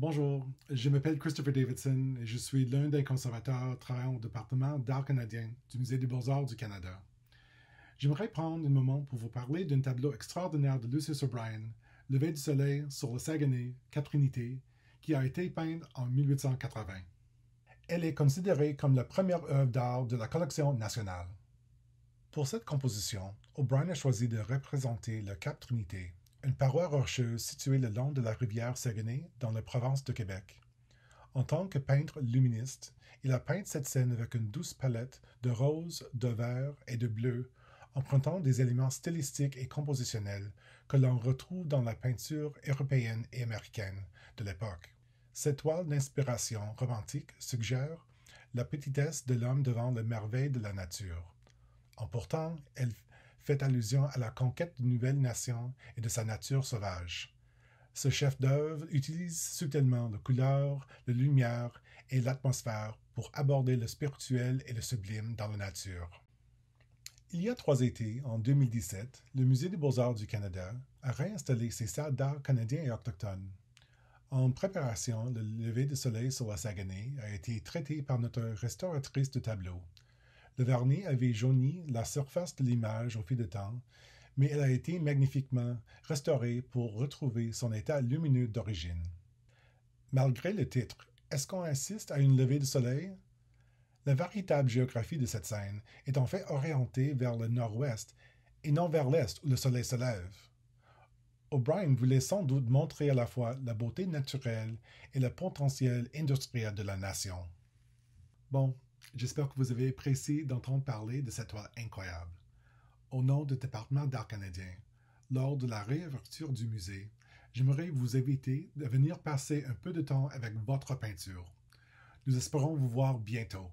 Bonjour, je m'appelle Christopher Davidson et je suis l'un des conservateurs travaillant au département d'art canadien du Musée des beaux-arts du Canada. J'aimerais prendre un moment pour vous parler d'un tableau extraordinaire de Lucius O'Brien, Levé du soleil sur le Saguenay, Trinité, qui a été peint en 1880. Elle est considérée comme la première œuvre d'art de la collection nationale. Pour cette composition, O'Brien a choisi de représenter le Cap Trinité une paroi rocheuse située le long de la rivière Saguenay, dans la province de Québec. En tant que peintre luministe, il a peint cette scène avec une douce palette de roses, de vert et de bleu, empruntant des éléments stylistiques et compositionnels que l'on retrouve dans la peinture européenne et américaine de l'époque. Cette toile d'inspiration romantique suggère la petitesse de l'homme devant les merveilles de la nature. En pourtant, elle fait allusion à la conquête d'une nouvelle nation et de sa nature sauvage. Ce chef-d'œuvre utilise subtilement la couleur, la lumière et l'atmosphère pour aborder le spirituel et le sublime dans la nature. Il y a trois étés, en 2017, le Musée des beaux-arts du Canada a réinstallé ses salles d'art canadiens et autochtones. En préparation, le lever de soleil sur la Saguenay a été traité par notre restauratrice de tableaux, le vernis avait jauni la surface de l'image au fil du temps, mais elle a été magnifiquement restaurée pour retrouver son état lumineux d'origine. Malgré le titre, est-ce qu'on insiste à une levée de soleil La véritable géographie de cette scène est en fait orientée vers le nord-ouest et non vers l'est où le soleil se lève. O'Brien voulait sans doute montrer à la fois la beauté naturelle et le potentiel industriel de la nation. Bon, J'espère que vous avez apprécié d'entendre parler de cette toile incroyable. Au nom du département d'art canadien, lors de la réouverture du musée, j'aimerais vous inviter de venir passer un peu de temps avec votre peinture. Nous espérons vous voir bientôt.